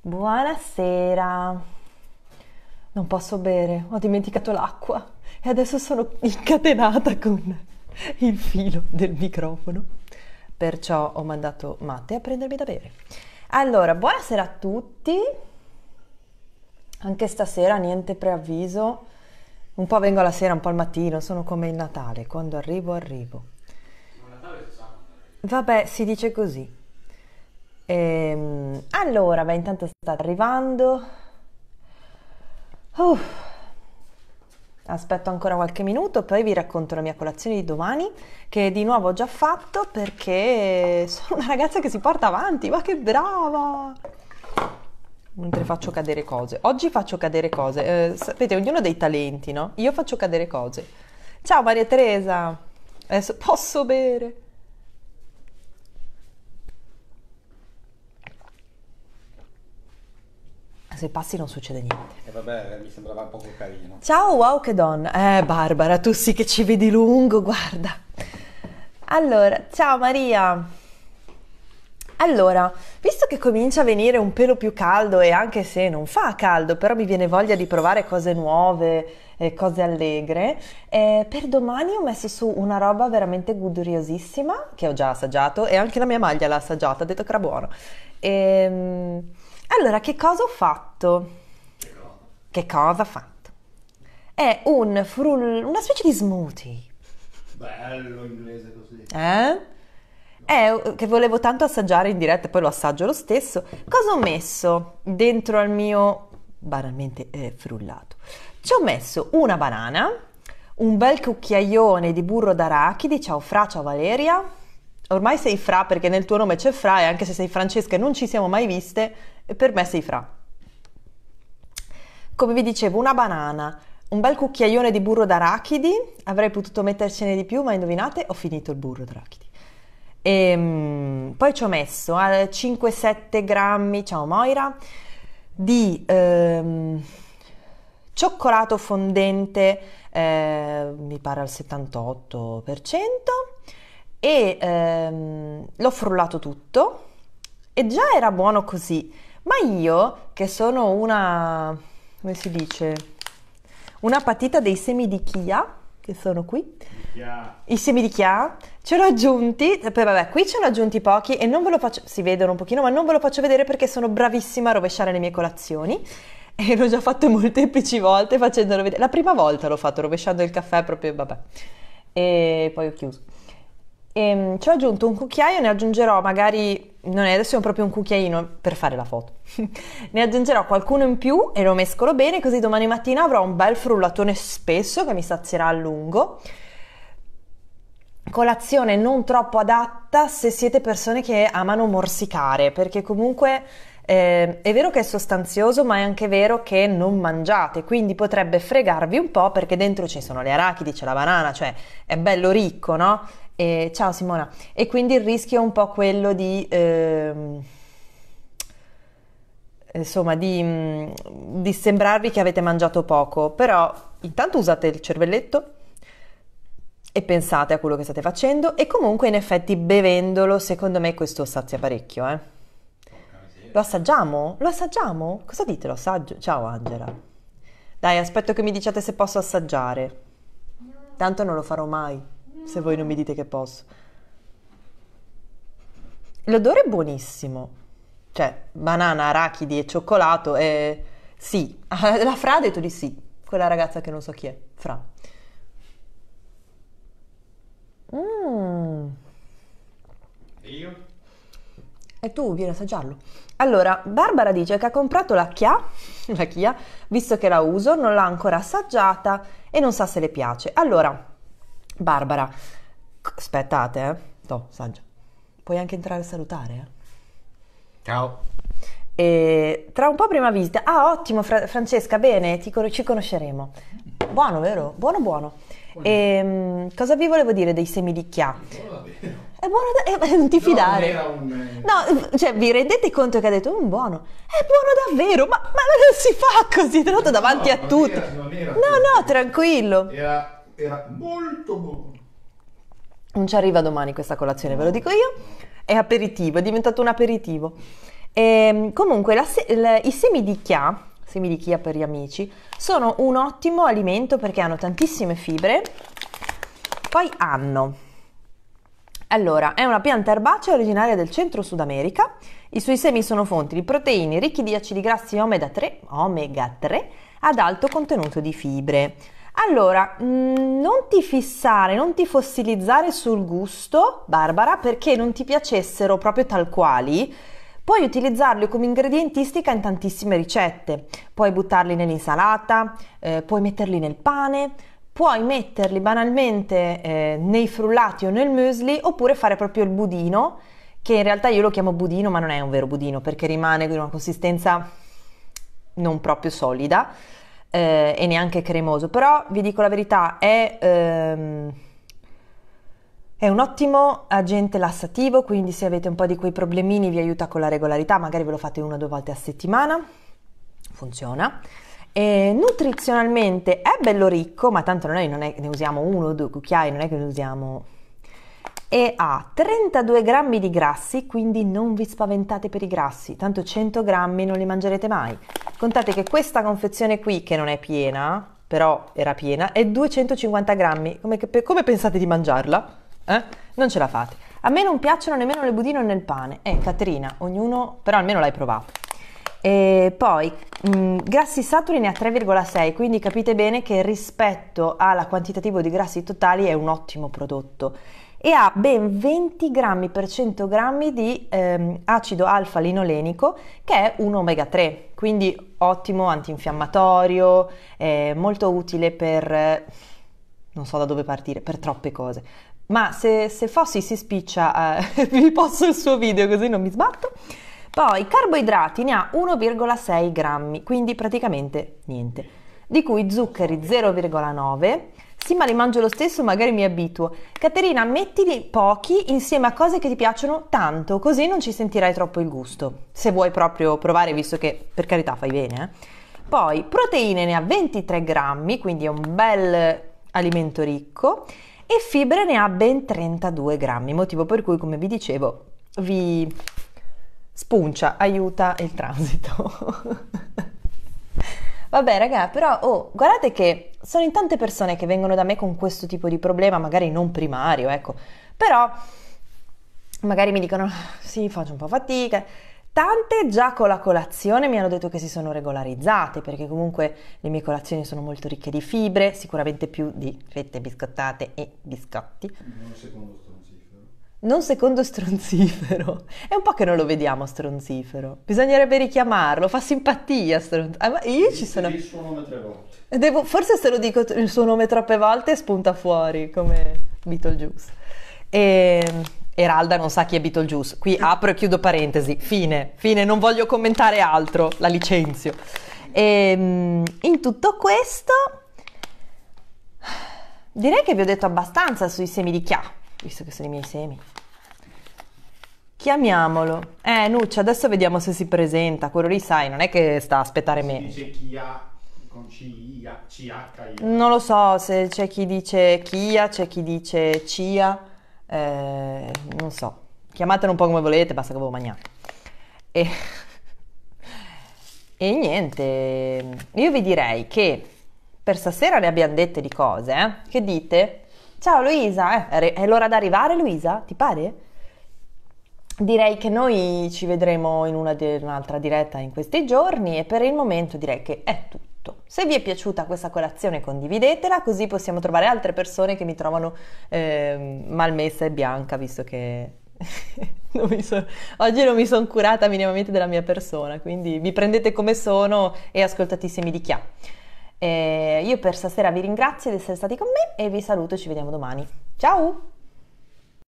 Buonasera. Non posso bere, ho dimenticato l'acqua e adesso sono incatenata con il filo del microfono. Perciò ho mandato Matte a prendermi da bere. Allora, buonasera a tutti. Anche stasera niente preavviso. Un po' vengo la sera, un po' al mattino, sono come il Natale, quando arrivo arrivo. Vabbè, si dice così. Ehm, allora, beh, intanto sta arrivando. Uh, aspetto ancora qualche minuto, poi vi racconto la mia colazione di domani, che di nuovo ho già fatto perché sono una ragazza che si porta avanti, ma che brava! Mentre faccio cadere cose. Oggi faccio cadere cose. Eh, sapete, ognuno ha dei talenti, no? Io faccio cadere cose. Ciao Maria Teresa! Adesso posso bere! se passi non succede niente. E eh vabbè, mi sembrava poco carino. Ciao, wow che donna. Eh Barbara, tu sì che ci vedi lungo, guarda. Allora, ciao Maria. Allora, visto che comincia a venire un pelo più caldo e anche se non fa caldo, però mi viene voglia di provare cose nuove, eh, cose allegre, eh, per domani ho messo su una roba veramente guduriosissima che ho già assaggiato e anche la mia maglia l'ha assaggiata, ha detto che era buono. Ehm... Allora, che cosa ho fatto? Che cosa ho fatto? È un frull... una specie di smoothie. Bello inglese così. Eh? È, che volevo tanto assaggiare in diretta, poi lo assaggio lo stesso. Cosa ho messo dentro al mio banalmente eh, frullato? Ci ho messo una banana, un bel cucchiaione di burro d'arachidi, ciao Fra, ciao Valeria. Ormai sei Fra perché nel tuo nome c'è Fra e anche se sei Francesca e non ci siamo mai viste, per me sei fra. Come vi dicevo, una banana, un bel cucchiaione di burro d'arachidi, avrei potuto mettercene di più, ma indovinate, ho finito il burro d'arachidi. E, ehm, poi ci ho messo 5-7 eh, grammi, ciao Moira, di ehm, cioccolato fondente, eh, mi pare al 78%, e ehm, l'ho frullato tutto e già era buono così. Ma io, che sono una, come si dice, una patita dei semi di chia, che sono qui, i semi di chia, ce l'ho aggiunti, poi vabbè, qui ce l'ho aggiunti pochi e non ve lo faccio, si vedono un pochino, ma non ve lo faccio vedere perché sono bravissima a rovesciare le mie colazioni e l'ho già fatto molteplici volte facendolo vedere. La prima volta l'ho fatto rovesciando il caffè proprio, vabbè, e poi ho chiuso. E ehm, ci ho aggiunto un cucchiaio, ne aggiungerò magari, non è adesso è proprio un cucchiaino per fare la foto, ne aggiungerò qualcuno in più e lo mescolo bene così domani mattina avrò un bel frullatone spesso che mi sazierà a lungo. Colazione non troppo adatta se siete persone che amano morsicare perché comunque eh, è vero che è sostanzioso, ma è anche vero che non mangiate, quindi potrebbe fregarvi un po' perché dentro ci sono le arachidi, c'è la banana, cioè è bello ricco, no? E, ciao Simona. E quindi il rischio è un po' quello di... Ehm, insomma, di, mm, di sembrarvi che avete mangiato poco, però intanto usate il cervelletto e pensate a quello che state facendo e comunque in effetti bevendolo secondo me questo sazia parecchio eh. lo assaggiamo? lo assaggiamo? cosa dite lo assaggio? ciao Angela dai aspetto che mi diciate se posso assaggiare tanto non lo farò mai se voi non mi dite che posso. L'odore è buonissimo, cioè banana, arachidi e cioccolato e sì, la Fra ha detto di sì, quella ragazza che non so chi è, Fra. Mm. E io? E tu vieni a assaggiarlo. Allora, Barbara dice che ha comprato la Chia, la Chia, visto che la uso, non l'ha ancora assaggiata e non sa se le piace. Allora, Barbara, aspettate, eh. No, saggia. Puoi anche entrare a salutare. Eh. Ciao. E tra un po' prima visita. Ah, ottimo, Fra- Francesca, bene, con- ci conosceremo. Buono, vero? Buono, buono. buono. E, ehm, cosa vi volevo dire dei semi di chia? Buono, davvero. è eh, buono da... Eh, non ti fidare. No, un... Eh, no, cioè, vi rendete conto che ha detto, un mm, buono. È buono davvero, ma, ma non si fa così, tra l'altro davanti no, a tutti. Era, era no, no, tranquillo. Era era molto buono. Non ci arriva domani questa colazione, ve lo dico io. È aperitivo, è diventato un aperitivo. E, ehm, comunque, la, la, i semi di chia, semi di chia per gli amici, sono un ottimo alimento perché hanno tantissime fibre. Poi hanno allora, è una pianta erbacea originaria del centro Sud America. I suoi semi sono fonti di proteine ricchi di acidi grassi omega 3, omega 3 ad alto contenuto di fibre. Allora, mm, non ti fissare, non ti fossilizzare sul gusto, Barbara, perché non ti piacessero proprio tal quali. Puoi utilizzarli come ingredientistica in tantissime ricette. Puoi buttarli nell'insalata, eh, puoi metterli nel pane, puoi metterli banalmente eh, nei frullati o nel muesli, oppure fare proprio il budino, che in realtà io lo chiamo budino, ma non è un vero budino perché rimane di una consistenza non proprio solida eh, e neanche cremoso, però vi dico la verità, è, ehm, è, un ottimo agente lassativo, quindi se avete un po' di quei problemini vi aiuta con la regolarità, magari ve lo fate una o due volte a settimana, funziona. E nutrizionalmente è bello ricco, ma tanto noi non è che ne usiamo uno o due cucchiai, non è che ne usiamo e ha 32 grammi di grassi, quindi non vi spaventate per i grassi, tanto 100 grammi non li mangerete mai. Contate che questa confezione qui, che non è piena, però era piena, è 250 grammi. Come, come pensate di mangiarla? Eh? Non ce la fate. A me non piacciono nemmeno le budine nel pane. Eh, Caterina, ognuno, però almeno l'hai provato. E poi mh, mm, grassi saturi ne ha 3,6, quindi capite bene che rispetto alla quantitativo di grassi totali è un ottimo prodotto e ha ben 20 grammi per 100 grammi di ehm, acido alfa-linolenico che è un omega 3, quindi ottimo antinfiammatorio, eh, molto utile per, non so da dove partire, per troppe cose. Ma se, se Fossi si spiccia, eh, vi posso il suo video così non mi sbatto. Poi carboidrati ne ha 1,6 grammi, quindi praticamente niente, di cui zuccheri 0,9 sì, ma li mangio lo stesso, magari mi abituo. Caterina, mettili pochi insieme a cose che ti piacciono tanto, così non ci sentirai troppo il gusto. Se vuoi proprio provare, visto che per carità fai bene. Eh. Poi proteine ne ha 23 grammi, quindi è un bel alimento ricco, e fibre ne ha ben 32 grammi, motivo per cui, come vi dicevo, vi spuncia, aiuta il transito. Vabbè, raga, però oh, guardate che sono in tante persone che vengono da me con questo tipo di problema, magari non primario, ecco, però magari mi dicono ah, sì, faccio un po' fatica. Tante già con la colazione mi hanno detto che si sono regolarizzate perché comunque le mie colazioni sono molto ricche di fibre, sicuramente più di fette biscottate e biscotti. Non secondo, sto non secondo stronzifero. È un po' che non lo vediamo stronzifero. Bisognerebbe richiamarlo, fa simpatia stronzifero. Ah, io ci sono... il suo nome tre volte. Devo... Forse se lo dico il suo nome troppe volte spunta fuori come Beetlejuice. E... Ehm, Eralda non sa chi è Beetlejuice. Qui apro e chiudo parentesi. Fine, fine, non voglio commentare altro, la licenzio. E... Ehm, in tutto questo direi che vi ho detto abbastanza sui semi di chia visto che sono i miei semi. Chiamiamolo. Eh, Nuccia, adesso vediamo se si presenta. Quello lì, sai, non è che sta a aspettare me. Si dice Chia con Chia, CH. Non lo so se c'è chi dice Chia, c'è chi dice Cia. Eh, non so. Chiamatelo un po' come volete, basta che ve lo mangiate. E... e niente, io vi direi che per stasera le abbiamo dette di cose. Eh? Che dite? Ciao Luisa, eh, è l'ora di arrivare Luisa? Ti pare? Direi che noi ci vedremo in una di- un'altra diretta in questi giorni e per il momento direi che è tutto. Se vi è piaciuta questa colazione condividetela così possiamo trovare altre persone che mi trovano eh, malmessa e bianca visto che non so... oggi non mi sono curata minimamente della mia persona, quindi vi prendete come sono e ascoltatissimi di chi eh, io per stasera vi ringrazio di essere stati con me e vi saluto, ci vediamo domani. Ciao!